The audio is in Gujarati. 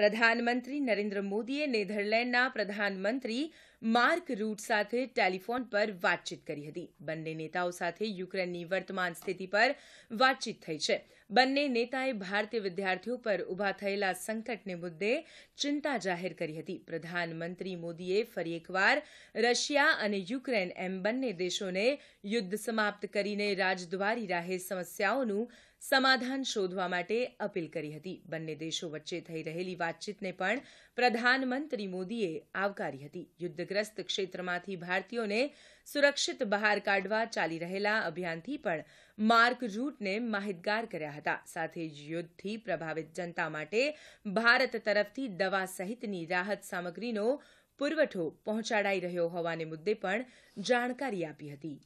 પ્રધાનમંત્રી નરેન્દ્ર મોદીએ નેધરલેન્ડના પ્રધાનમંત્રી માર્ક રૂટ સાથે ટેલિફોન પર વાતચીત કરી હતી બંને નેતાઓ સાથે યુક્રેનની વર્તમાન સ્થિતિ પર વાતચીત થઈ છે બંને નેતાએ ભારતીય વિદ્યાર્થીઓ પર ઉભા થયેલા સંકટને મુદ્દે ચિંતા જાહેર કરી હતી પ્રધાનમંત્રી મોદીએ ફરી એકવાર રશિયા અને યુક્રેન એમ બંને દેશોને યુદ્ધ સમાપ્ત કરીને રાજદ્વારી રાહે સમસ્યાઓનું સમાધાન શોધવા માટે અપીલ કરી હતી બંને દેશો વચ્ચે થઈ રહેલી વાતચીતને પણ પ્રધાનમંત્રી મોદીએ આવકારી હતી યુદ્ધ અસરગ્રસ્ત ક્ષેત્રમાંથી ભારતીયોને સુરક્ષિત બહાર કાઢવા ચાલી રહેલા અભિયાનથી પણ માર્ક રૂટને માહિતગાર કર્યા હતા સાથે જ યુદ્ધથી પ્રભાવિત જનતા માટે ભારત તરફથી દવા સહિતની રાહત સામગ્રીનો પુરવઠો પહોંચાડાઈ રહ્યો હોવાને મુદ્દે પણ જાણકારી આપી હતી